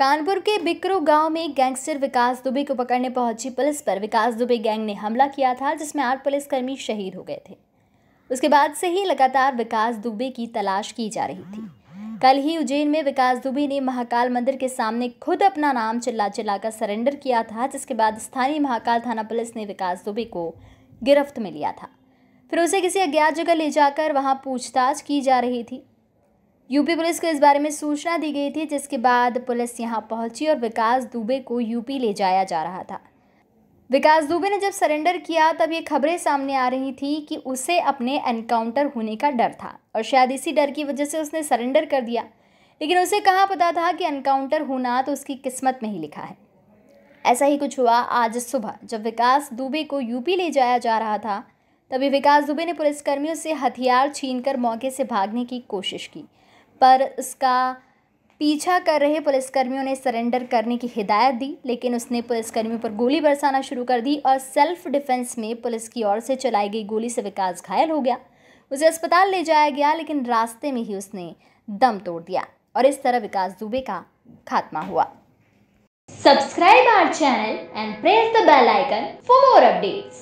कानपुर के बिकरू गांव में गैंगस्टर विकास दुबे को पकड़ने पहुंची पुलिस पर विकास दुबे गैंग ने हमला किया था जिसमें आठ पुलिसकर्मी शहीद हो गए थे उसके बाद से ही लगातार विकास दुबे की तलाश की जा रही थी कल ही उज्जैन में विकास दुबे ने महाकाल मंदिर के सामने खुद अपना नाम चिल्ला चिल्लाकर सरेंडर किया था जिसके बाद स्थानीय महाकाल थाना पुलिस ने विकास दुबे को गिरफ्त में लिया था फिर उसे किसी अज्ञात जगह ले जाकर वहाँ पूछताछ की जा रही थी यूपी पुलिस को इस बारे में सूचना दी गई थी जिसके बाद पुलिस यहां पहुंची और विकास दुबे को यूपी ले जाया जा रहा था विकास दुबे ने जब सरेंडर किया तब ये खबरें सामने आ रही थी कि उसे अपने एनकाउंटर होने का डर था और शायद इसी डर की वजह से उसने सरेंडर कर दिया लेकिन उसे कहाँ पता था कि एनकाउंटर होना तो उसकी किस्मत में ही लिखा है ऐसा ही कुछ हुआ आज सुबह जब विकास दुबे को यूपी ले जाया जा रहा था तभी विकास दुबे ने पुलिसकर्मियों से हथियार छीनकर मौके से भागने की कोशिश की पर उसका पीछा कर रहे पुलिसकर्मियों ने सरेंडर करने की हिदायत दी लेकिन उसने पुलिसकर्मियों पर गोली बरसाना शुरू कर दी और सेल्फ डिफेंस में पुलिस की ओर से चलाई गई गोली से विकास घायल हो गया उसे अस्पताल ले जाया गया लेकिन रास्ते में ही उसने दम तोड़ दिया और इस तरह विकास दुबे का खात्मा हुआ subscribe our channel and press the bell icon for more updates